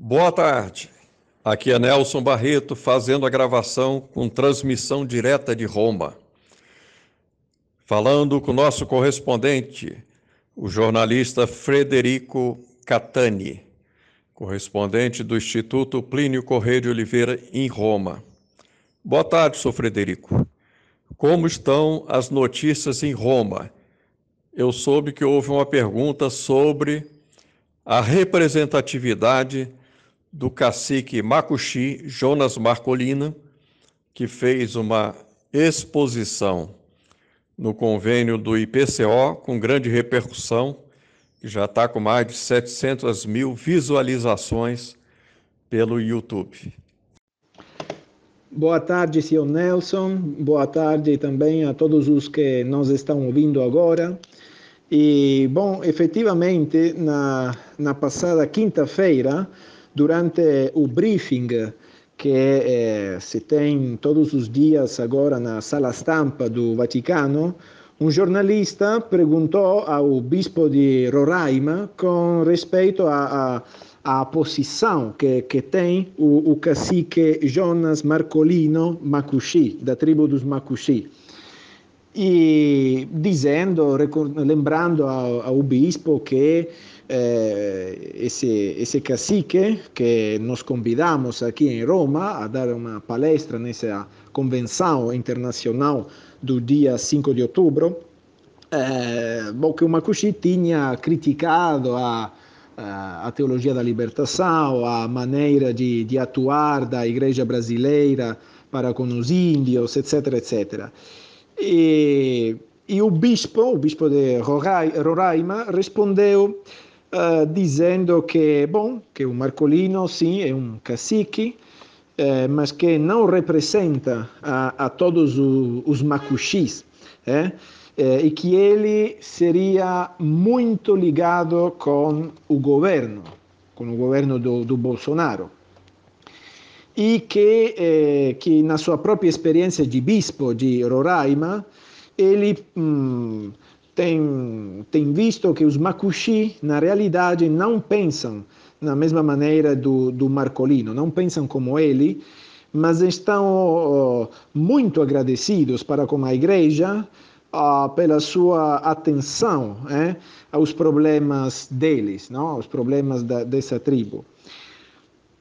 Boa tarde. Aqui é Nelson Barreto fazendo a gravação com transmissão direta de Roma. Falando com o nosso correspondente, o jornalista Frederico Catani, correspondente do Instituto Plínio Correio de Oliveira em Roma. Boa tarde, sou Frederico. Como estão as notícias em Roma? Eu soube que houve uma pergunta sobre a representatividade do cacique Macuxi, Jonas Marcolina, que fez uma exposição no convênio do IPCO com grande repercussão, que já está com mais de 700 mil visualizações pelo YouTube. Boa tarde, senhor Nelson. Boa tarde também a todos os que nos estão ouvindo agora. E, bom, efetivamente, na, na passada quinta-feira, durante o briefing que eh, se tem todos os dias agora na sala stampa do Vaticano, um jornalista perguntou ao bispo de Roraima com respeito à, a à posição que, que tem o, o cacique Jonas Marcolino Makushi, da tribo dos Makushi. E dizendo, lembrando ao, ao bispo que eh, esse, esse cacique que nos convidamos aqui em Roma a dar uma palestra nessa convenção internacional do dia 5 de outubro, é, bom, que o Makushi tinha criticado a, a, a, teologia da libertação, a maneira de, de atuar da igreja brasileira para com os índios, etc, etc. E, e o bispo, o bispo de Roraima, respondeu uh, dizendo que, bom, que o Marcolino, sim, é um cacique, eh, mas que não representa a, a todos os, os macuxis, eh? Eh, e que ele seria muito ligado com o governo, com o governo do, do Bolsonaro. E que, que, na sua própria experiência de bispo de Roraima, ele hum, tem, tem visto que os Makushi, na realidade, não pensam na mesma maneira do, do Marcolino, não pensam como ele, mas estão muito agradecidos para com a igreja pela sua atenção é, aos problemas deles, não, aos problemas da, dessa tribo.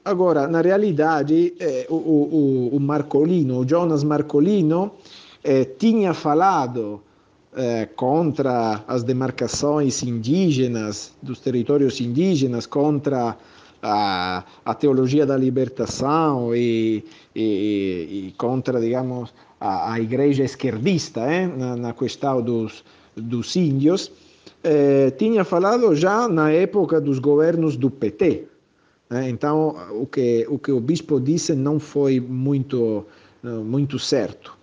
Agora, na realidade, é, o, o, o, Marcolino, o Jonas Marcolino, é, tinha falado é, contra as demarcações indígenas, dos territórios indígenas, contra a, a teologia da libertação e, e, e contra, digamos, a, a igreja esquerdista é na, na, questão dos, dos índios, eh, tinha falado já na época dos governos do PT. Né? Então, o que, o que o bispo disse não foi muito, eh, muito certo.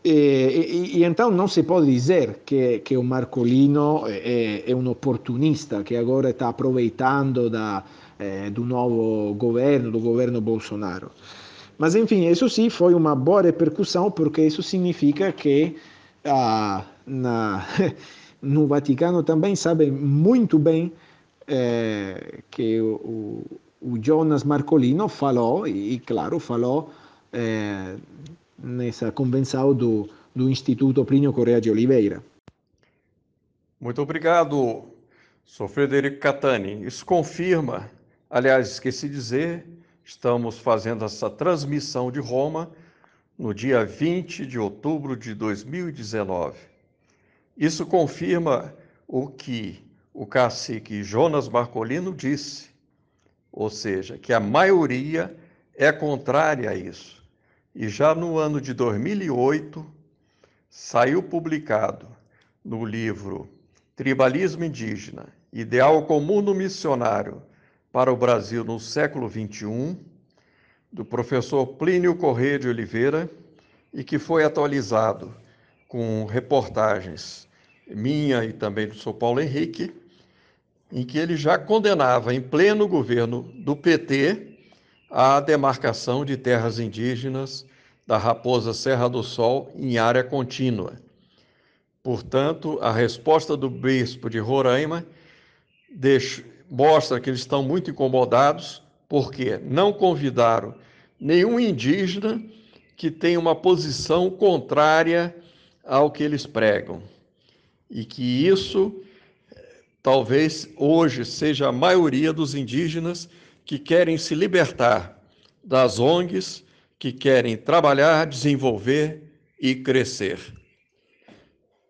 Eh, e, e, e, então não se pode dizer que que o Marcolino é um oportunista que agora está aproveitando approfittando da eh, un governo, do governo Bolsonaro. Mas enfim, isso sim foi uma boa repercussão, porque isso significa que ah, na, no Vaticano também sabem muito bem eh, que o, o, Jonas Marcolino falou, e, claro, falou eh, nessa convenção do, do Instituto Plínio Correa de Oliveira. Muito obrigado, sou Frederico Catani. Isso confirma, aliás, esqueci de dizer, estamos fazendo essa transmissão de Roma no dia 20 de outubro de 2019. Isso confirma o que o cacique Jonas Marcolino disse, ou seja, que a maioria é contrária a isso e já no ano de 2008 saiu publicado no livro Tribalismo Indígena Ideal Comum no Missionário para o Brasil no Século XXI, do professor Plínio Corrêa de Oliveira, e que foi atualizado com reportagens minha e também do São Paulo Henrique, em que ele já condenava em pleno governo do PT a demarcação de terras indígenas da raposa Serra do Sol em área contínua. Portanto, a resposta do bispo de Roraima deixa, mostra que eles estão muito incomodados porque não convidaram nenhum indígena que tenha uma posição contrária ao que eles pregam. E que isso talvez hoje seja a maioria dos indígenas que querem se libertar das ONGs que querem trabalhar, desenvolver e crescer.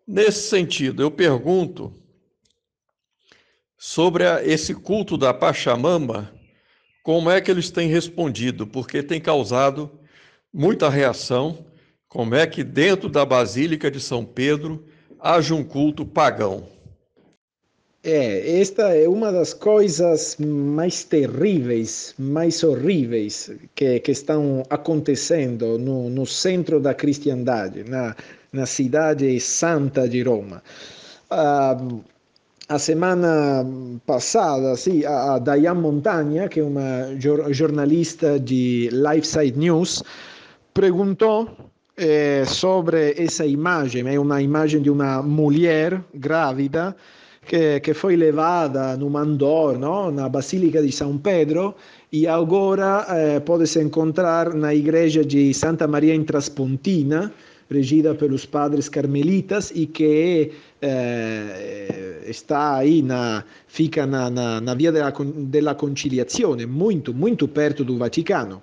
Nesse sentido, eu pergunto sobre a, esse culto da Pachamama, como é que eles têm respondido, porque tem causado muita reação, como é que dentro da Basílica de São Pedro haja um culto pagão. É, esta é uma das coisas mais terríveis, mais horríveis que, que estão acontecendo no, no centro da cristiandade, na, na cidade santa de Roma. Ah, a semana passada, sim, a Diane Montagna, que é uma jornalista de Lifeside News, perguntou eh, sobre essa imagem, é uma imagem de uma mulher grávida, che, que foi levada no Mandor, não? na Basílica de São Pedro, e agora eh, pode-se encontrar na igreja de Santa Maria in Traspontina, regida pelos padres carmelitas e que eh, está aí na fica na, na, na via della, della conciliazione, muito, muito perto do Vaticano.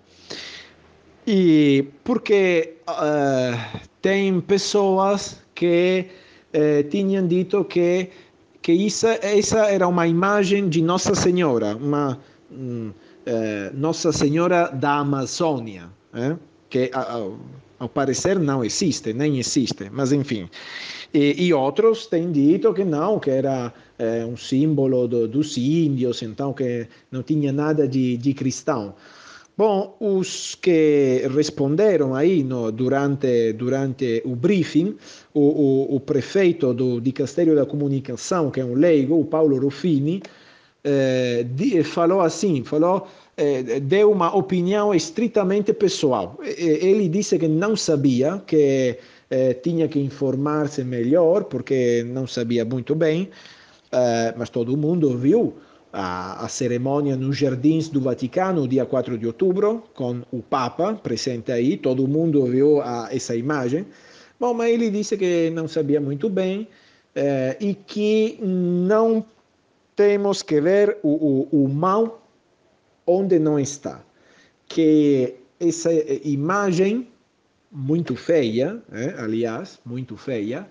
E porque eh, tem pessoas que eh, tinham dito que que isso, essa era uma imagem de Nossa Senhora, uma um, mm, eh, Nossa Senhora da Amazônia, eh, que ao, ao, parecer não existe, nem existe, mas enfim. E, e outros têm dito que não, que era eh, um símbolo do, dos índios, então que não tinha nada de, de cristão. Bom, os que responderam aí no, durante, durante o briefing, o, o, o prefeito do Dicastério da Comunicação, que é um leigo, o Paulo Ruffini, eh, falou assim, falou, eh, deu uma opinião estritamente pessoal. Ele disse que não sabia, que eh, tinha que informar-se melhor, porque não sabia muito bem, eh, mas todo mundo viu a, a cerimônia nos jardins do Vaticano, dia 4 de outubro, com o Papa presente aí, todo mundo viu a, essa imagem. Bom, mas ele disse que não sabia muito bem eh, e que não temos que ver o, o, o mal onde não está. Que essa imagem muito feia, eh, aliás, muito feia,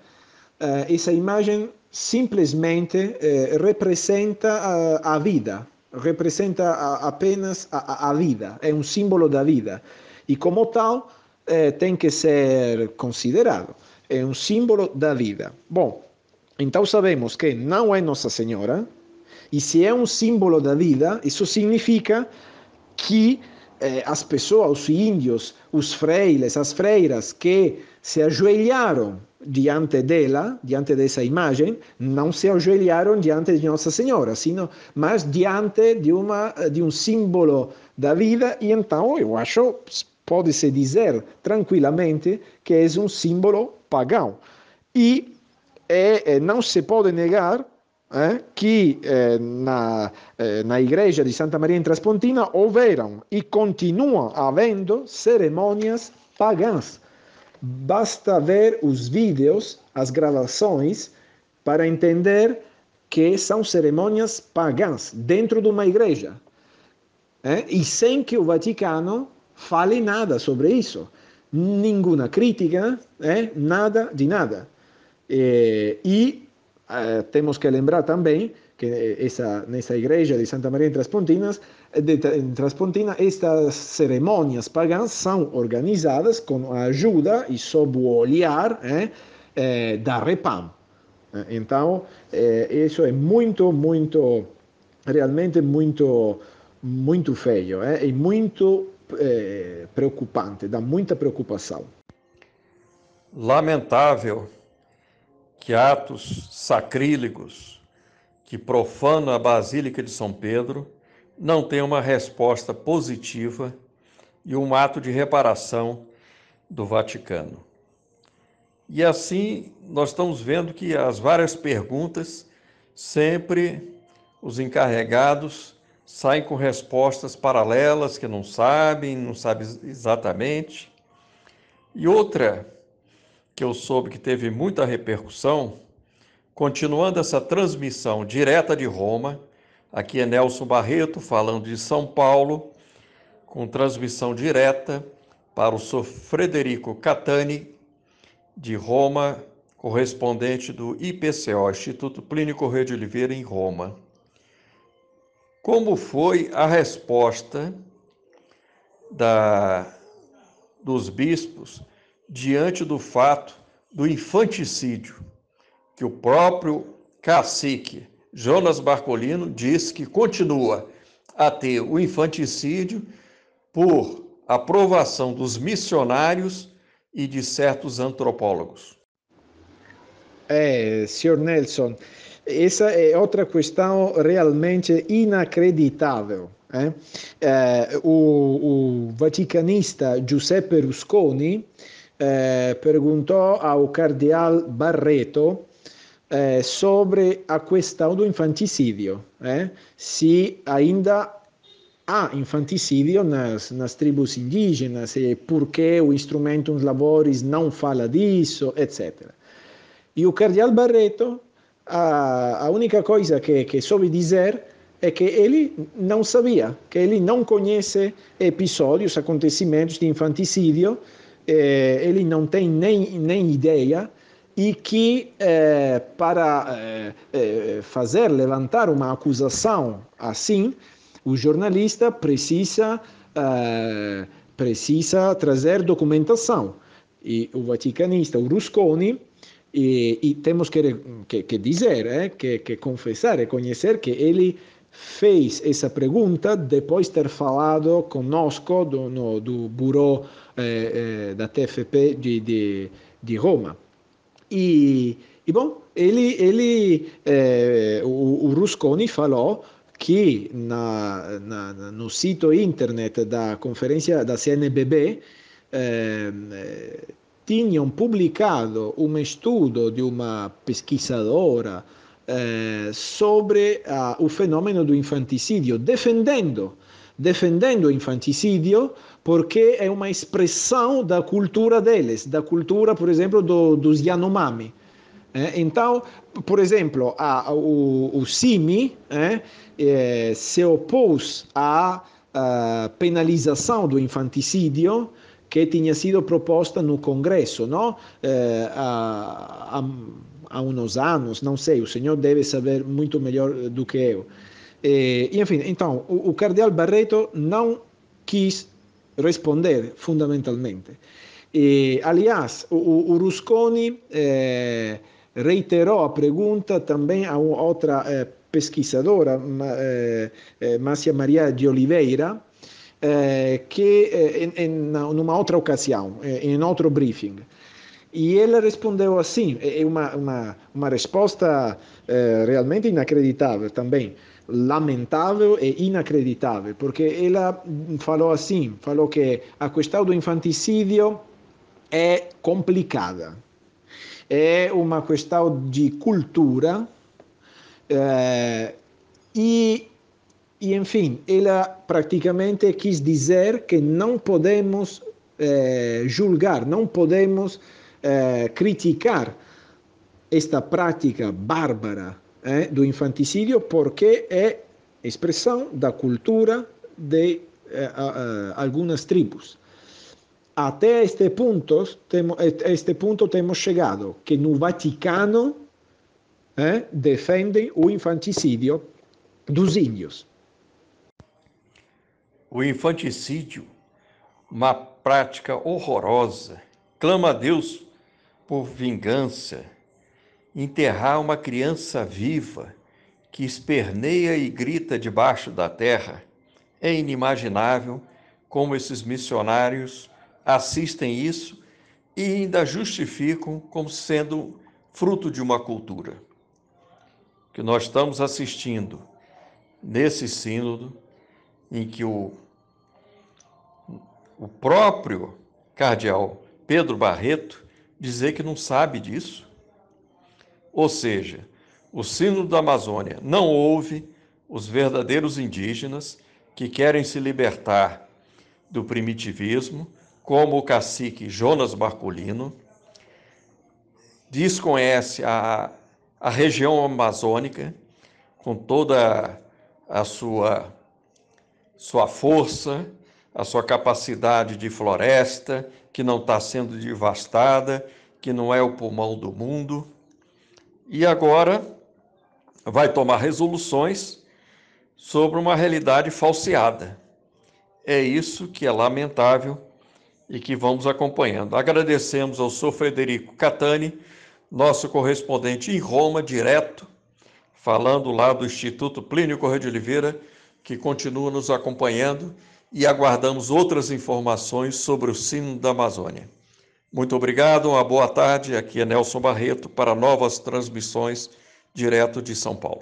essa eh, imagem simplesmente eh, representa a, vida, representa apenas a, vida, é um símbolo da vida. E como tal, eh, tem que ser considerado. É um símbolo da vida. Bom, então sabemos que não é Nossa Senhora, e se é um símbolo da vida, isso significa que as pessoas, os índios, os freiles, as freiras que se ajoelharam diante dela, diante dessa imagem, não se ajoelharam diante de Nossa Senhora, sino, mas diante de, uma, de um símbolo da vida, e então eu acho, pode-se dizer tranquilamente, que é um símbolo pagão. E é, é não se pode negar é, que é, na, é, na igreja de Santa Maria in Traspontina houveram e continuam havendo cerimônias pagãs Basta ver os vídeos, as gravações, para entender que são cerimônias pagãs dentro de uma igreja. É? E sem que o Vaticano fale nada sobre isso. Nenhuma crítica, é? nada de nada. E, e eh, temos que lembrar também que essa, nessa igreja de Santa Maria em Transpontinas, de, em Transpontina, estas cerimônias pagãs são organizadas com a ajuda e sob o olhar é, eh, é, eh, da Repam. Eh, então, é, isso é muito, muito, realmente muito, muito feio é, e muito preocupante, dá muita preocupação. Lamentável que atos sacrílegos que profana a Basílica de São Pedro não tem uma resposta positiva e um ato de reparação do Vaticano. E assim nós estamos vendo que as várias perguntas sempre os encarregados saem com respostas paralelas que não sabem, não sabem exatamente. E outra que eu soube que teve muita repercussão Continuando essa transmissão direta de Roma, aqui é Nelson Barreto falando de São Paulo, com transmissão direta para o Sr. Frederico Catani, de Roma, correspondente do IPCO, Instituto Plínico Rei de Oliveira, em Roma. Como foi a resposta da, dos bispos diante do fato do infanticídio? que o próprio cacique Jonas Barcolino diz que continua a ter o infanticídio por aprovação dos missionários e de certos antropólogos. É, senhor Nelson, essa é outra questão realmente inacreditável. Né? É, o, o vaticanista Giuseppe Rusconi é, perguntou ao cardeal Barreto eh, sobre a questão do infanticídio, né? Eh? se ainda há infanticídio nas, nas tribos indígenas e por que o instrumento nos labores não fala disso, etc. E o cardeal Barreto, a, a única coisa que, que soube dizer é que ele não sabia, que ele não conhece episódios, acontecimentos de infanticídio, eh, ele não tem nem, nem ideia e que é, para é, fazer levantar uma acusação assim, o jornalista precisa é, precisa trazer documentação e o vaticanista, o Rusconi e, e temos que, que, que dizer, que, que confessar, reconhecer que ele fez essa pergunta depois de ter falado conosco do, no, do Bureau da TFP de, de, de Roma. E, e bom, ele, ele é, o, o Rusconi falou que na, na, no sito internet da conferência da CNBB é, é, tinham publicado um estudo de uma pesquisadora é, sobre a, ah, o fenômeno do infanticídio, defendendo defendendo o infanticídio porque é uma expressão da cultura deles, da cultura, por exemplo, do, dos Yanomami. É, então, por exemplo, a, o, o é, é, se opôs à, penalização do infanticídio que tinha sido proposta no Congresso, não? A há, há, uns anos, não sei, o senhor deve saber muito melhor do que eu. Eh, e, enfim, então, o, o cardeal Barreto não quis responder, fundamentalmente. E, aliás, o, o Rusconi eh, reiterou a pergunta também a outra eh, pesquisadora, ma, eh, eh Márcia Maria de Oliveira, que em, em, numa outra ocasião, em eh, outro briefing, e ele respondeu assim, é, é uma, uma, uma resposta é, realmente inacreditável também, lamentável e inacreditável, porque ela falou assim, falou que a questão do infanticídio é complicada, é uma questão de cultura é, e, e, enfim, ela praticamente quis dizer que não podemos é, julgar, não podemos eh, criticar esta prática bárbara eh, do infanticídio, porque é expressão da cultura de eh, a, a, algumas tribos. Até este ponto, temo, este ponto temos chegado, que no Vaticano defendem o infanticídio dos índios. O infanticídio, uma prática horrorosa, clama a Deus por vingança, enterrar uma criança viva que esperneia e grita debaixo da terra. É inimaginável como esses missionários assistem isso e ainda justificam como sendo fruto de uma cultura. O que nós estamos assistindo nesse sínodo em que o, o próprio cardeal Pedro Barreto dizer que não sabe disso? Ou seja, o sino da Amazônia não ouve os verdadeiros indígenas que querem se libertar do primitivismo, como o cacique Jonas Marculino, desconhece a, a região amazônica com toda a sua, sua força, a sua capacidade de floresta, que não está sendo devastada, que não é o pulmão do mundo. E agora vai tomar resoluções sobre uma realidade falseada. É isso que é lamentável e que vamos acompanhando. Agradecemos ao Sr. Frederico Catani, nosso correspondente em Roma, direto, falando lá do Instituto Plínio Correio de Oliveira, que continua nos acompanhando e aguardamos outras informações sobre o sino da Amazônia. Muito obrigado, uma boa tarde. Aqui é Nelson Barreto para novas transmissões direto de São Paulo.